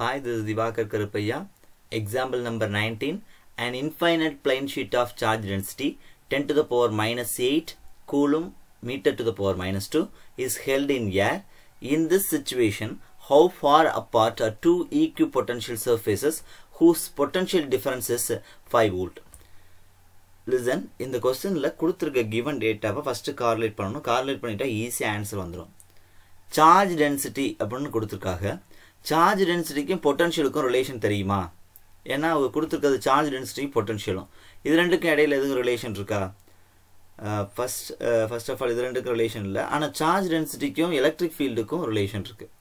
Hi, this is Divakar Karupaya. Example number 19. An infinite plane sheet of charge density 10 to the power minus 8 coulomb meter to the power minus 2 is held in air. In this situation, how far apart are two equipotential surfaces whose potential difference is 5 volt? Listen இந்த கொஸ்டினில் கொடுத்துருக்க given டேட்டாவை first கார்லேட் பண்ணணும் கார்லேட் பண்ணிட்டா ஈஸியாக answer வந்துடும் charge density அப்படின்னு கொடுத்துருக்காங்க சார்ஜ் டென்சிட்டிக்கும் பொட்டன்ஷியலுக்கும் ரிலேஷன் தெரியுமா ஏன்னா அவங்க கொடுத்துருக்கிறது சார்ஜ் டென்சிட்டியும் பொட்டன்ஷியலும் இது ரெண்டுக்கும் இடையில் எதுவும் ரிலேஷன் இருக்கா ஃபஸ்ட் ஃபஸ்ட் ஆஃப் ஆல் இது ரெண்டுக்கும் ரிலேஷன் இல்லை ஆனால் சார்ஜ் டென்சிட்டிக்கும் எலக்ட்ரிக் ஃபீல்டுக்கும் ரிலேஷன் இருக்குது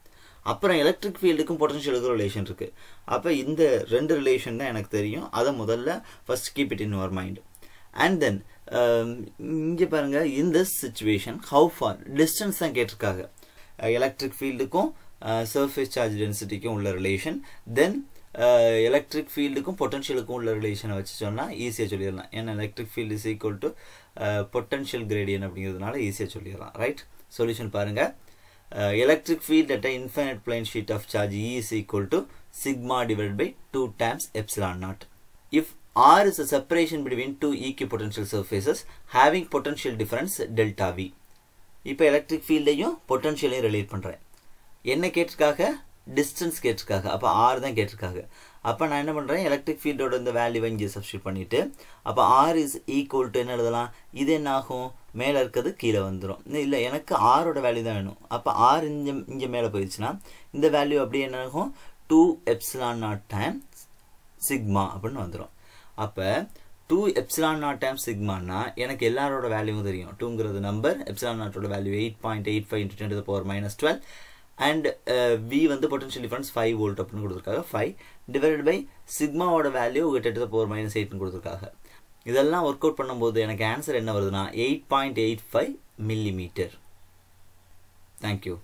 அப்புறம் எலக்ட்ரிக் ஃபீல்டுக்கும் பொட்டன்ஷியலுக்கும் ரிலேஷன் இருக்குது அப்போ இந்த ரெண்டு ரிலேஷன் தான் எனக்கு தெரியும் அதை முதல்ல first keep it in your mind and then இங்கே பாருங்கள் in this situation how far distance தான் கேட்டிருக்காங்க எலக்ட்ரிக் ஃபீல்டுக்கும் சர்ஃபேஸ் சார்ஜ் டென்சிட்டிக்கும் உள்ள ரிலேஷன் தென் எலக்ட்ரிக் ஃபீல்டுக்கும் பொட்டன்ஷியலுக்கும் உள்ள ரிலேஷனை வச்சு சொன்னால் ஈஸியாக சொல்லிடலாம் ஏன்னா electric field is equal to potential gradient அப்படிங்கிறதுனால ஈஸியாக சொல்லிடலாம் ரைட் சொல்யூஷன் பாருங்கள் electric field at an infinite plane sheet of charge E is equal to sigma divided by 2 times epsilon naught. If R is a separation between two equipotential surfaces having potential difference delta V. இப்போ electric fieldையும் potentialையும் relate பண்டுறேன். என்ன கேட்டிருக்காங்க distance கேட்டிருக்காங்க அப்போ ஆறு தான் கேட்டிருக்காங்க அப்போ நான் என்ன பண்ணுறேன் எலக்ட்ரிக் ஃபீல்டோட இந்த வேல்யூவை இங்கே சப்ஸ்டியூட் பண்ணிவிட்டு அப்போ ஆர் இஸ் ஈக்குவல் டு என்ன எழுதலாம் இது என்ன ஆகும் மேலே இருக்கிறது கீழே வந்துடும் இல்லை எனக்கு ஆரோட வேல்யூ தான் வேணும் அப்போ ஆர் இங்கே இங்கே மேலே போயிடுச்சுன்னா இந்த வேல்யூ அப்படியே என்ன ஆகும் two epsilon naught time sigma அப்படின்னு வந்துடும் அப்போ டூ எப்சிலான் நாட் டைம் சிக்மானா எனக்கு எல்லாரோட வேல்யூவும் தெரியும் டூங்கிறது நம்பர் எப்சிலான் நாட்டோட value eight point eight five into ten power minus twelve and V uh, வந்து பொட்டன்ஷியல் டிஃபரன்ஸ் ஃபைவ் வோல்ட் அப்படின்னு கொடுத்துருக்காங்க ஃபைவ் டிவைடட் பை சிக்மாவோட வேல்யூ உங்கள் டெட்டு போர் மைனஸ் எயிட்னு கொடுத்துருக்காங்க இதெல்லாம் ஒர்க் அவுட் பண்ணும்போது எனக்கு ஆன்சர் என்ன வருதுன்னா eight point eight five millimetre thank you